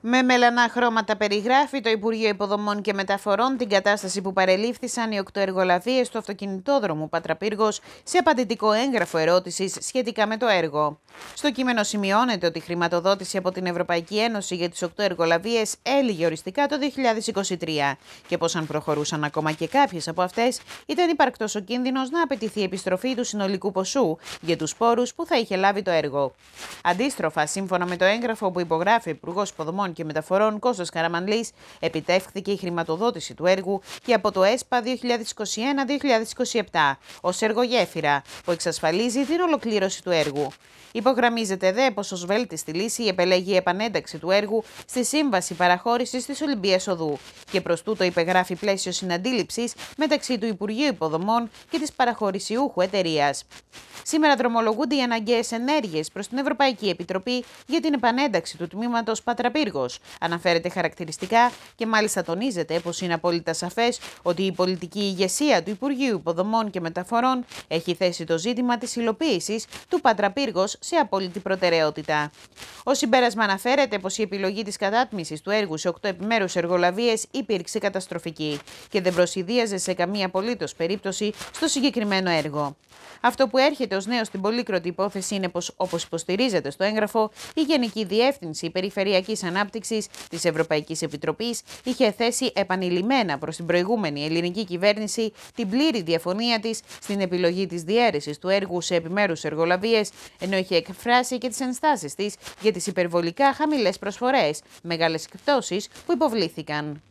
Με μελανά χρώματα περιγράφει το Υπουργείο Υποδομών και Μεταφορών την κατάσταση που παρελήφθησαν οι οκτώ εργολαβίες του αυτοκινητόδρομου Πατραπύργος σε απαντητικό έγγραφο ερώτησης σχετικά με το έργο. Στο κείμενο σημειώνεται ότι η χρηματοδότηση από την Ευρωπαϊκή Ένωση για τις οκτώ εργολαβίες έλυγε οριστικά το 2023 και πως αν προχωρούσαν ακόμα και κάποιες από αυτές, ήταν υπαρκτός ο κίνδυνος να απαιτηθεί επιστροφή του συνολικού ποσού για τους πόρους που θα είχε λάβει το έργο. Αντίστροφα, σύμφωνα με το έγγραφο που υπογράφει ο Υπουργός Υποδομών και Μεταφορών Κώστας Καραμανλής επιτεύχθηκε η χρηματοδότηση του έργου και από το ΕΣΠΑ 2021-2027 ω εργογέφυρα που εξασφαλίζει την ολοκλήρωση του έργου. Υπογραμμίζεται δε πως ως βέλτιστη λύση επελέγει η επανένταξη του έργου στη Σύμβαση Παραχώρησης της Ολυμπίας Οδού και προς τούτο υπεγράφει πλαίσιο συναντήληψης μεταξύ του Υπουργείου Υποδομών και της παραχωρησιούχου εταιρείας. Σήμερα δρομολογούνται οι αναγκαίες ενέργειες προς την Ευρωπαϊκή Επιτροπή για την επανένταξη του τμήματος Πατραπύργο Αναφέρεται χαρακτηριστικά και μάλιστα τονίζεται πως είναι απόλυτα σαφές ότι η πολιτική ηγεσία του Υπουργείου Υποδομών και Μεταφορών έχει θέσει το ζήτημα της υλοποίησης του Πατραπύργος σε απόλυτη προτεραιότητα. Ω συμπέρασμα, αναφέρεται πως η επιλογή της κατάτμισης του έργου σε 8 επιμέρους εργολαβίες υπήρξε καταστροφική και δεν προσυδίαζε σε καμία απολύτως περίπτωση στο συγκεκριμένο έργο. Αυτό που έρχεται ως νέο στην πολύκροτη υπόθεση είναι πως, όπως υποστηρίζεται στο έγγραφο, η Γενική Διεύθυνση Περιφερειακής Ανάπτυξης Ανάπτυξης της Ευρωπαϊκής Επιτροπής είχε θέσει επανειλημμένα προς την προηγούμενη ελληνική κυβέρνηση την πλήρη διαφωνία της στην επιλογή της διαίρεσης του έργου σε επιμέρους εργολαβίες, ενώ είχε εκφράσει και τις ενστάσεις της για τις υπερβολικά χαμηλές προσφορές, μεγάλες εκπτώσεις που υποβλήθηκαν.